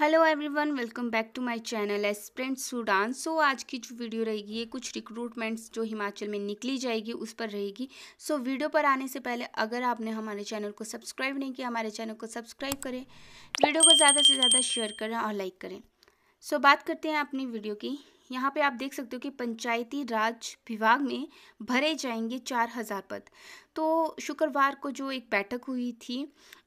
hello everyone welcome back to my channel aspirant सूडान so आज की जो वीडियो रहेगी ये कुछ रिक्रूटमेंट्स जो हिमाचल में निकली जाएगी उस पर रहेगी सो so, वीडियो पर आने से पहले अगर आपने हमारे चैनल को सब्सक्राइब नहीं किया हमारे चैनल को सब्सक्राइब करें वीडियो को ज़्यादा से ज़्यादा शेयर करें और लाइक करें सो so, बात करते हैं अपनी वीडियो की यहाँ पे आप देख सकते हो कि पंचायती राज विभाग में भरे जाएंगे चार हज़ार पद तो शुक्रवार को जो एक बैठक हुई थी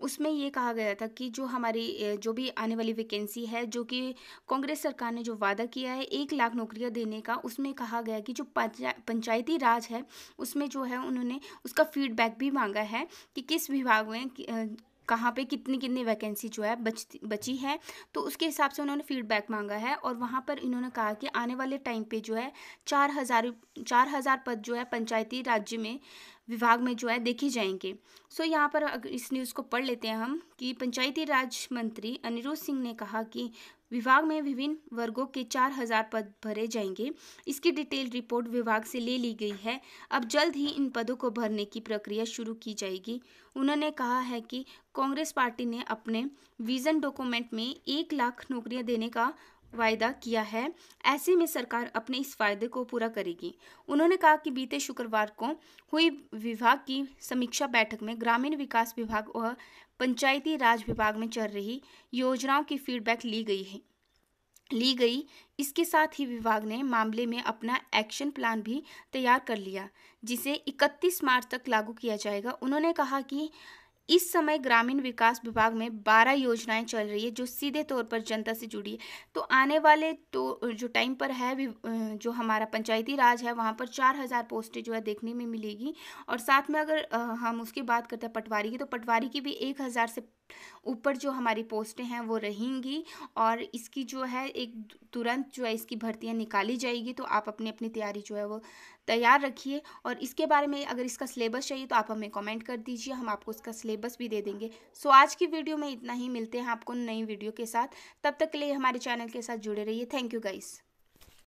उसमें ये कहा गया था कि जो हमारी जो भी आने वाली वैकेंसी है जो कि कांग्रेस सरकार ने जो वादा किया है एक लाख नौकरियां देने का उसमें कहा गया कि जो पंचायती राज है उसमें जो है उन्होंने उसका फीडबैक भी मांगा है कि किस विभाग में कहाँ पे कितनी कितनी वैकेंसी जो है बचती बची है तो उसके हिसाब से उन्होंने फीडबैक मांगा है और वहाँ पर इन्होंने कहा कि आने वाले टाइम पे जो है चार हज़ार चार हज़ार पद जो है पंचायती राज्य में विभाग में जो है देखे जाएंगे सो so, यहाँ पर इस न्यूज़ को पढ़ लेते हैं हम कि पंचायती राज मंत्री अनिरुद्ध सिंह ने कहा कि विभाग में विभिन्न वर्गों के चार हजार पद भरे जाएंगे इसकी डिटेल रिपोर्ट विभाग से ले ली गई है अब जल्द ही इन पदों को भरने की प्रक्रिया शुरू की जाएगी उन्होंने कहा है कि कांग्रेस पार्टी ने अपने विजन डॉक्यूमेंट में एक लाख नौकरियां देने का वायदा किया है ऐसे में सरकार अपने इस वायदे को पूरा करेगी उन्होंने कहा कि बीते शुक्रवार को हुई विभाग की समीक्षा बैठक में ग्रामीण विकास विभाग और पंचायती राज विभाग में चल रही योजनाओं की फीडबैक ली गई है ली गई इसके साथ ही विभाग ने मामले में अपना एक्शन प्लान भी तैयार कर लिया जिसे 31 मार्च तक लागू किया जाएगा उन्होंने कहा कि इस समय ग्रामीण विकास विभाग में बारह योजनाएं चल रही है जो सीधे तौर पर जनता से जुड़ी है तो आने वाले तो जो टाइम पर है जो हमारा पंचायती राज है वहाँ पर चार हज़ार पोस्टें जो है देखने में मिलेगी और साथ में अगर हम उसकी बात करते हैं पटवारी की तो पटवारी की भी एक हज़ार से ऊपर जो हमारी पोस्टें हैं वो रहेंगी और इसकी जो है एक तुरंत जो है इसकी भर्तियां निकाली जाएगी तो आप अपनी अपनी तैयारी जो है वो तैयार रखिए और इसके बारे में अगर इसका सिलेबस चाहिए तो आप हमें कमेंट कर दीजिए हम आपको इसका सिलेबस सिलेबस भी दे देंगे सो आज की वीडियो में इतना ही मिलते हैं आपको नई वीडियो के साथ तब तक के लिए हमारे चैनल के साथ जुड़े रहिए थैंक यू गाइस